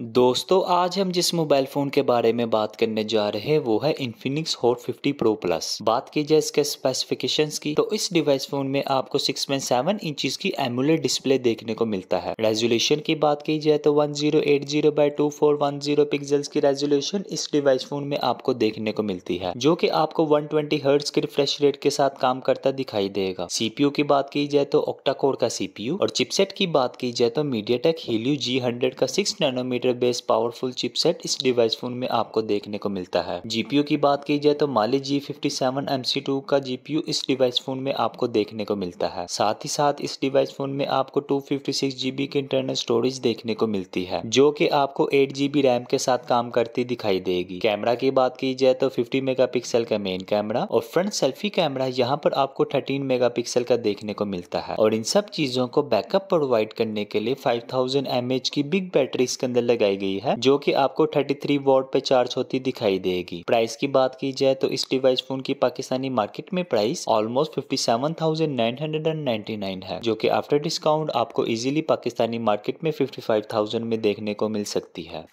दोस्तों आज हम जिस मोबाइल फ़ोन के बारे में बात करने जा रहे हैं वो है इन्फिनिक्स हॉट 50 प्रो प्लस बात की जाए इसके स्पेसिफिकेशंस की तो इस डिवाइस फोन में आपको 6.7 इंच की एमुलेट डिस्प्ले देखने को मिलता है रेजोल्यूशन की बात की जाए तो 1080 zero eight zero by two four one zero pixels की रेजोल्यूशन इस डिवाइस फोन में आपको देखने को मिलती है जो की आपको वन ट्वेंटी हर्ट्स के रिफ्रेश रेट के साथ काम करता दिखाई देगा सीपीयू की बात की जाए तो ऑक्टाकोर का सीपीयू और चिपसेट की बात की जाए तो MediaTek Helio G hundred का six nanometre metre base powerful chipset इस डिवाइस फोन में आपको देखने को मिलता है जीपीयू की बात की जाए तो Mali G fifty seven M C two का जीपीयू इस डिवाइस फोन में आपको देखने को मिलता है साथ ही साथ इस डिवाइस फोन में आपको टू फिफ्टी सिक्स जीबी की इंटरनल स्टोरेज देखने को मिलती है जो की आपको एट जीबी रैम के साथ काम करती दिखाई देगी कैमरा की बात की जाए तो फिफ्टी मेगा पिक्सल का मेन कैमरा और फ्रंट सेल्फी कैमरा यहाँ पर आपको थर्टीन मेगा पिक्सल का देखने को मिलता है और इन सब चीजों को बैकअप प्रोवाइड करने के लिए फाइव थाउजेंड एम एच की बिग बैटरी इसके अंदर लगाई गई है जो की आपको थर्टी थ्री पे चार्ज होती दिखाई देगी प्राइस की बात की जाए तो इस डिवाइस फोन की पाकिस्तानी मार्केट में price almost fifty seven thousand nine hundred and ninety nine है जो की आफ्टर डिस्काउंट आपको इजिली पाकिस्तानी मार्केट में फिफ्टी फाइव थाउजेंड में देखने को मिल सकती है